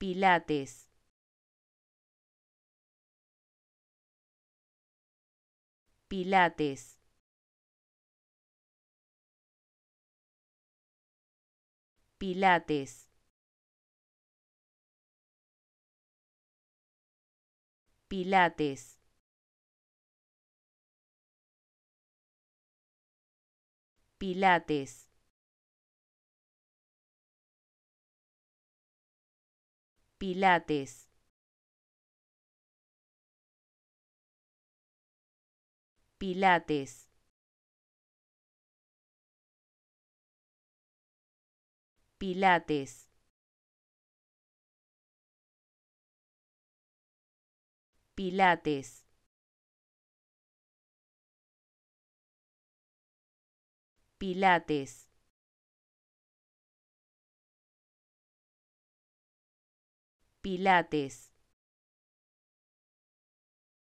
pilates. Pilates. Pilates. Pilates. Pilates. Pilates. Pilates. Pilates. Pilates. Pilates. pilates.